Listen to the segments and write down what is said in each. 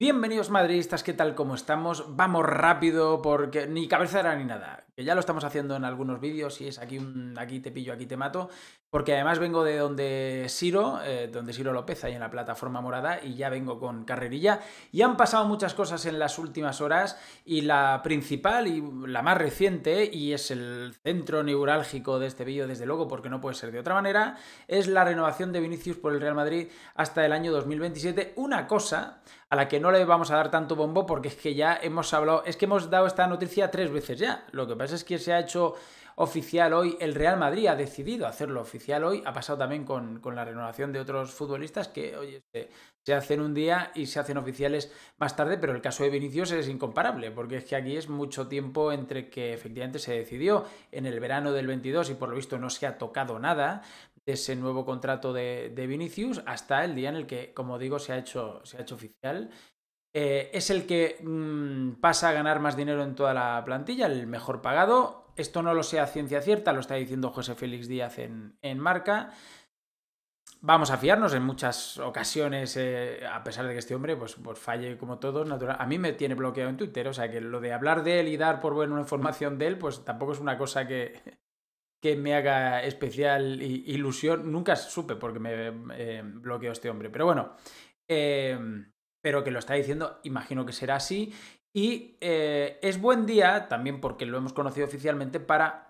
Bienvenidos madridistas, ¿qué tal? ¿Cómo estamos? Vamos rápido porque ni cabecera ni nada, que ya lo estamos haciendo en algunos vídeos y es aquí, un, aquí te pillo, aquí te mato, porque además vengo de donde Siro, eh, donde Siro López, hay en la plataforma morada, y ya vengo con carrerilla. Y han pasado muchas cosas en las últimas horas y la principal y la más reciente, y es el centro neurálgico de este vídeo desde luego, porque no puede ser de otra manera, es la renovación de Vinicius por el Real Madrid hasta el año 2027, una cosa a la que no le vamos a dar tanto bombo porque es que ya hemos hablado, es que hemos dado esta noticia tres veces ya. Lo que pasa es que se ha hecho oficial hoy, el Real Madrid ha decidido hacerlo oficial hoy, ha pasado también con, la renovación de otros futbolistas que oye, se, hacen un día y se hacen oficiales más tarde, pero el caso de Vinicius es incomparable, porque es que aquí es mucho tiempo entre que efectivamente se decidió en el verano del 22 y por lo visto no se ha tocado nada de ese nuevo contrato de, Vinicius hasta el día en el que, como digo, se ha hecho, se ha hecho oficial eh, es el que mm, pasa a ganar más dinero en toda la plantilla, el mejor pagado. Esto no lo sea ciencia cierta, lo está diciendo José Félix Díaz en, marca. Vamos a fiarnos en muchas ocasiones, eh, a pesar de que este hombre pues, pues, falle como todos, natural. A mí me tiene bloqueado en Twitter, o sea que lo de hablar de él y dar por buena una información de él, pues tampoco es una cosa que, me haga especial ilusión. Nunca supe porque me eh, bloqueó este hombre. Pero bueno, pero que lo está diciendo, imagino que será así. Y eh, es buen día, también porque lo hemos conocido oficialmente, para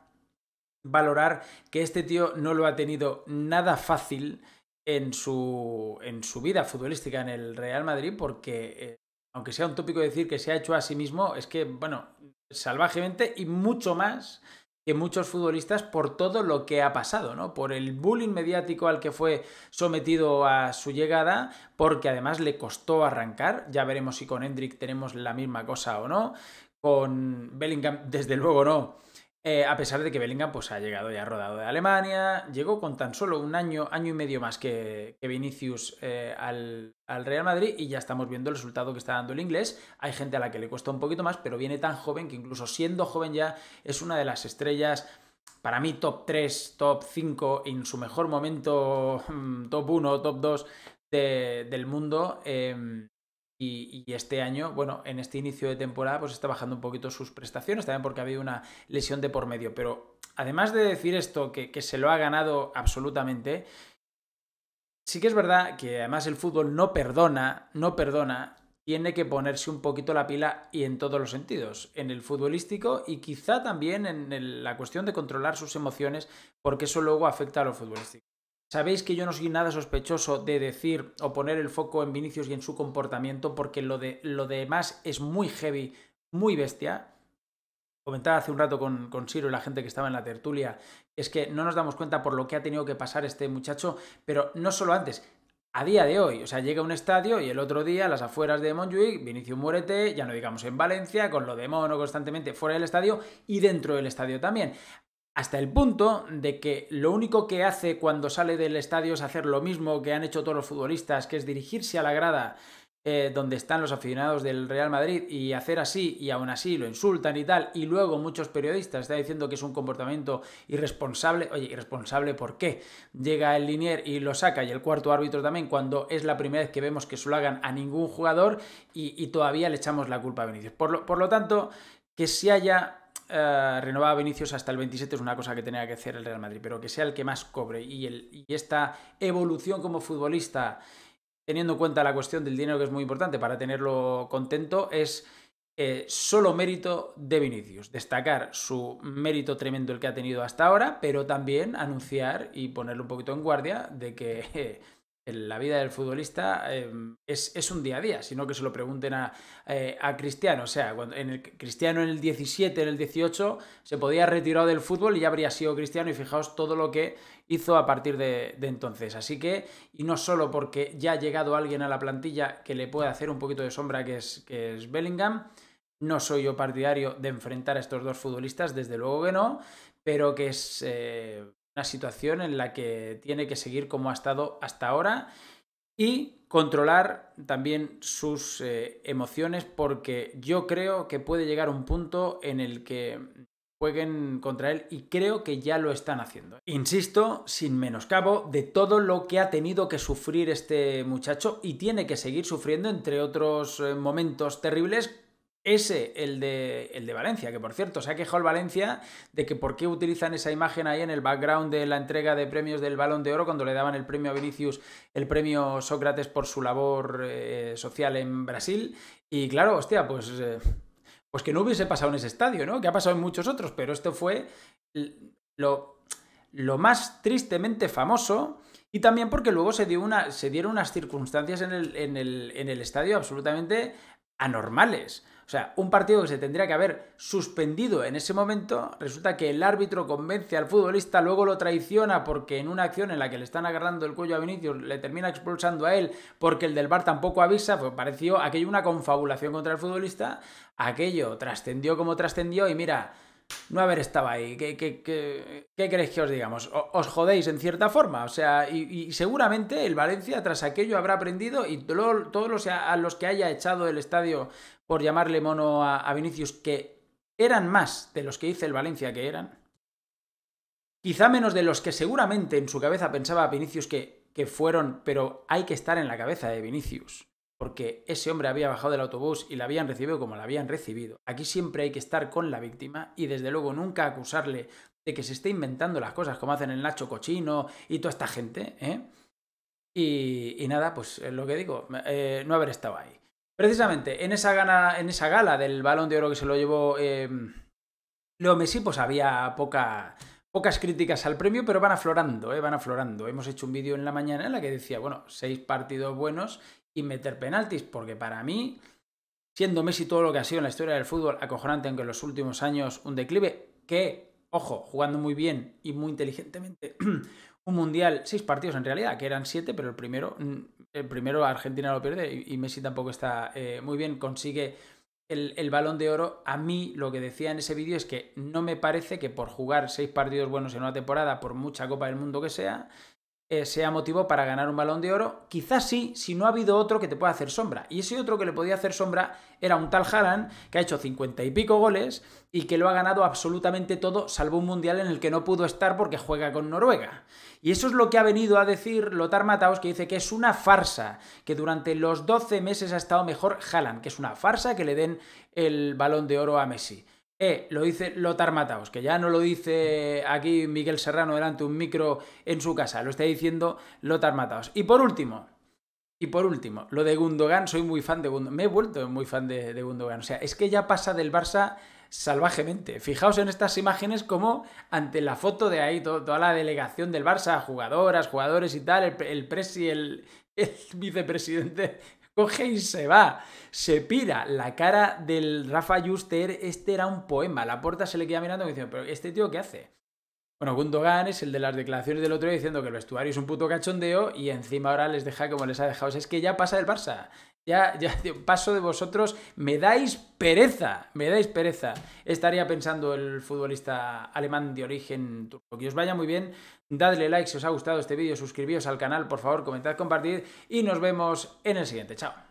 valorar que este tío no lo ha tenido nada fácil en su, en su vida futbolística en el Real Madrid, porque eh, aunque sea un tópico decir que se ha hecho a sí mismo, es que, bueno, salvajemente y mucho más muchos futbolistas por todo lo que ha pasado, ¿no? Por el bullying mediático al que fue sometido a su llegada, porque además le costó arrancar. Ya veremos si con Hendrik tenemos la misma cosa o no. Con Bellingham, desde luego no eh, a pesar de que Bellingham pues, ha llegado ya rodado de Alemania, llegó con tan solo un año, año y medio más que, Vinicius eh, al, Real Madrid y ya estamos viendo el resultado que está dando el inglés. Hay gente a la que le cuesta un poquito más, pero viene tan joven que incluso siendo joven ya es una de las estrellas, para mí top 3, top 5, en su mejor momento mm, top 1, top 2 del mundo. Em, y, este año, bueno, en este inicio de temporada, pues está bajando un poquito sus prestaciones, también porque ha habido una lesión de por medio. Pero además de decir esto, que, que se lo ha ganado absolutamente, sí que es verdad que además el fútbol no perdona, no perdona, tiene que ponerse un poquito la pila y en todos los sentidos, en el futbolístico y quizá también en la cuestión de controlar sus emociones, porque eso luego afecta a lo futbolístico. Sabéis que yo no soy nada sospechoso de decir o poner el foco en Vinicius y en su comportamiento, porque lo, de, lo demás es muy heavy, muy bestia. Comentaba hace un rato con, con Ciro y la gente que estaba en la tertulia, es que no nos damos cuenta por lo que ha tenido que pasar este muchacho, pero no solo antes, a día de hoy. O sea, llega a un estadio y el otro día, a las afueras de Montjuic, Vinicius muérete, ya no digamos en Valencia, con lo de Mono constantemente fuera del estadio y dentro del estadio también. Hasta el punto de que lo único que hace cuando sale del estadio es hacer lo mismo que han hecho todos los futbolistas, que es dirigirse a la grada eh, donde están los aficionados del Real Madrid y hacer así y aún así lo insultan y tal. Y luego muchos periodistas están diciendo que es un comportamiento irresponsable. Oye, irresponsable, ¿por qué? Llega el linier y lo saca y el cuarto árbitro también cuando es la primera vez que vemos que se hagan a ningún jugador y, todavía le echamos la culpa a Vinicius. Por lo, por lo tanto, que si haya eh, renovaba Vinicius hasta el 27 es una cosa que tenía que hacer el Real Madrid, pero que sea el que más cobre y, el, esta evolución como futbolista, teniendo en cuenta la cuestión del dinero que es muy importante para tenerlo contento, es eh, solo mérito de Vinicius. Destacar su mérito tremendo el que ha tenido hasta ahora, pero también anunciar y ponerle un poquito en guardia de que... Eh, la vida del futbolista em, es, un día a día, sino que se lo pregunten a, eh, Cristiano. O sea, cuando, en el, Cristiano en el 17, en el 18, se podía retirar del fútbol y ya habría sido Cristiano y fijaos todo lo que hizo a partir de, entonces. Así que, y no solo porque ya ha llegado alguien a la plantilla que le puede hacer un poquito de sombra, que es, que es Bellingham, no soy yo partidario de enfrentar a estos dos futbolistas, desde luego que no, pero que es... Eh, una situación en la que tiene que seguir como ha estado hasta ahora y controlar también sus eh, emociones porque yo creo que puede llegar un punto en el que jueguen contra él y creo que ya lo están haciendo. Insisto, sin menoscabo de todo lo que ha tenido que sufrir este muchacho y tiene que seguir sufriendo entre otros eh, momentos terribles ese, el de, el de Valencia, que por cierto se ha quejado el Valencia de que por qué utilizan esa imagen ahí en el background de la entrega de premios del Balón de Oro cuando le daban el premio a Vinicius, el premio Sócrates por su labor eh, social en Brasil. Y claro, hostia, pues, eh, pues que no hubiese pasado en ese estadio, ¿no? Que ha pasado en muchos otros, pero esto fue lo, más tristemente famoso. Y también porque luego se, dio una, se dieron unas circunstancias en el, en el estadio absolutamente anormales. O sea, un partido que se tendría que haber suspendido en ese momento, resulta que el árbitro convence al futbolista, luego lo traiciona porque en una acción en la que le están agarrando el cuello a Vinicius le termina expulsando a él porque el del bar tampoco avisa, pues pareció aquello una confabulación contra el futbolista, aquello trascendió como trascendió y mira, no haber estado ahí. ¿Qué, qué, que os digamos? os jodéis en cierta forma. O sea, y, seguramente el Valencia tras aquello habrá aprendido y todos los los que haya echado el estadio por llamarle mono a, Vinicius, que eran más de los que dice el Valencia que eran. Quizá menos de los que seguramente en su cabeza pensaba Vinicius que fueron, pero hay que estar en la cabeza de Vinicius porque ese hombre había bajado del autobús y la habían recibido como la habían recibido. Aquí siempre hay que estar con la víctima y desde luego nunca acusarle de que se esté inventando las cosas como hacen el Nacho Cochino y toda esta gente. ¿eh? Y, y, nada, pues lo que digo, eh, no haber estado ahí. Precisamente en esa, gana, en esa gala del balón de oro que se lo llevó eh, Leo Messi, pues había poca, Pocas críticas al premio, pero van aflorando, ¿eh? van aflorando. Hemos hecho un vídeo en la mañana en la que decía, bueno, seis partidos buenos y meter penaltis, porque para mí, siendo Messi todo lo que ha sido en la historia del fútbol, acojonante, aunque en los últimos años un declive, que, ojo, jugando muy bien y muy inteligentemente, un mundial, seis partidos en realidad, que eran siete, pero el primero, mm, el primero Argentina lo pierde y Messi tampoco está eh, muy bien, consigue el, balón de oro, a mí lo que decía en ese vídeo es que no me parece que por jugar seis partidos buenos en una temporada, por mucha Copa del Mundo que sea, eh, sea motivo para ganar un balón de oro. Quizás sí, si no ha habido otro que te pueda hacer sombra. Y ese otro que le podía hacer sombra era un tal Haaland, que ha hecho cincuenta y pico goles y que lo ha ganado absolutamente todo, salvo un mundial en el que no pudo estar porque juega con Noruega. Y eso es lo que ha venido a decir Lothar Mataos, que dice que es una farsa, que durante los 12 meses ha estado mejor Haaland, que es una farsa que le den el balón de oro a Messi. Eh, lo dice Lotar Mataos, que ya no lo dice aquí Miguel Serrano delante un micro en su casa, lo está diciendo Lotar Mataos. Y por último, y por último, lo de Gundogan, soy muy fan de Gundogan, me he vuelto muy fan de, Gundogan, o sea, es que ya pasa del Barça salvajemente. Fijaos en estas imágenes como ante la foto de ahí, toda la delegación del Barça, jugadoras, jugadores y tal, el, el Presi, el, el vicepresidente coge y se va, se pira. La cara del Rafa Juster, este era un poema. La puerta se le queda mirando y dice, pero ¿este tío qué hace? Bueno, Gundogan es el de las declaraciones del otro día diciendo que el vestuario es un puto cachondeo y encima ahora les deja como les ha dejado. es que ya pasa el Barça. Ya, ya paso de vosotros, me dais pereza, me dais pereza. Estaría pensando el futbolista alemán de origen turco. Que os vaya muy bien, dadle like si os ha gustado este vídeo, suscribíos al canal, por favor, comentad, compartid y nos vemos en el siguiente. Chao.